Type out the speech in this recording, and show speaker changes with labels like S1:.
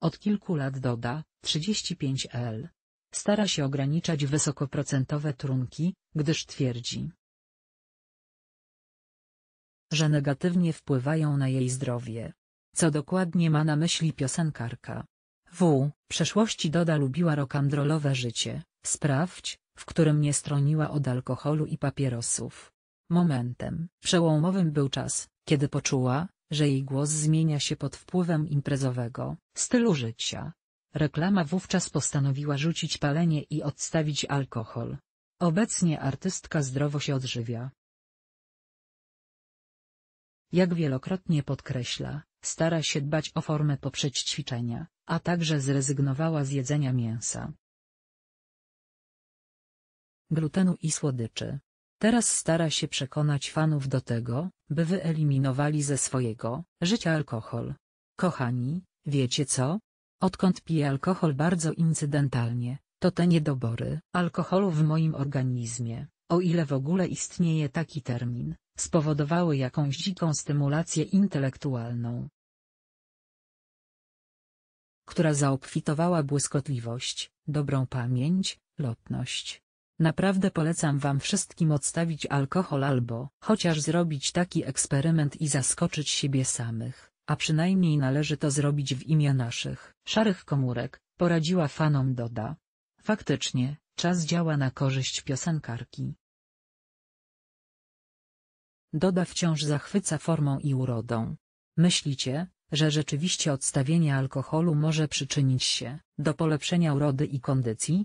S1: Od kilku lat doda 35L. Stara się ograniczać wysokoprocentowe trunki, gdyż twierdzi, że negatywnie wpływają na jej zdrowie. Co dokładnie ma na myśli piosenkarka? W. przeszłości Doda lubiła rokandrolowe życie. Sprawdź, w którym nie stroniła od alkoholu i papierosów. Momentem przełomowym był czas, kiedy poczuła, że jej głos zmienia się pod wpływem imprezowego stylu życia. Reklama wówczas postanowiła rzucić palenie i odstawić alkohol. Obecnie artystka zdrowo się odżywia. Jak wielokrotnie podkreśla, stara się dbać o formę poprzeć ćwiczenia, a także zrezygnowała z jedzenia mięsa, glutenu i słodyczy. Teraz stara się przekonać fanów do tego, by wyeliminowali ze swojego życia alkohol. Kochani, wiecie co? Odkąd piję alkohol bardzo incydentalnie, to te niedobory alkoholu w moim organizmie, o ile w ogóle istnieje taki termin, spowodowały jakąś dziką stymulację intelektualną, która zaobfitowała błyskotliwość, dobrą pamięć, lotność, Naprawdę polecam wam wszystkim odstawić alkohol albo chociaż zrobić taki eksperyment i zaskoczyć siebie samych, a przynajmniej należy to zrobić w imię naszych szarych komórek, poradziła fanom Doda. Faktycznie, czas działa na korzyść piosenkarki. Doda wciąż zachwyca formą i urodą. Myślicie, że rzeczywiście odstawienie alkoholu może przyczynić się do polepszenia urody i kondycji?